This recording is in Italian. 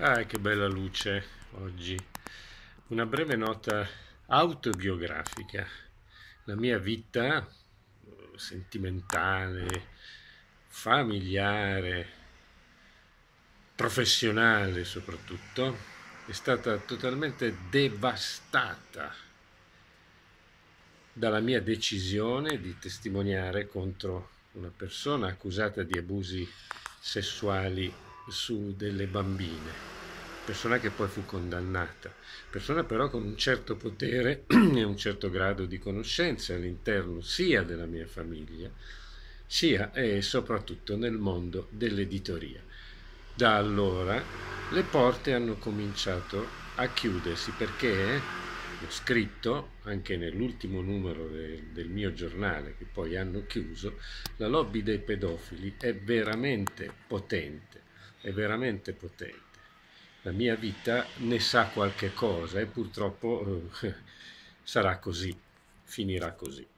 Ah, che bella luce oggi. Una breve nota autobiografica. La mia vita eh, sentimentale, familiare, professionale soprattutto, è stata totalmente devastata dalla mia decisione di testimoniare contro una persona accusata di abusi sessuali su delle bambine, persona che poi fu condannata, persona però con un certo potere e un certo grado di conoscenza all'interno sia della mia famiglia, sia e soprattutto nel mondo dell'editoria. Da allora le porte hanno cominciato a chiudersi perché ho scritto anche nell'ultimo numero de, del mio giornale che poi hanno chiuso, la lobby dei pedofili è veramente potente è veramente potente. La mia vita ne sa qualche cosa e purtroppo eh, sarà così, finirà così.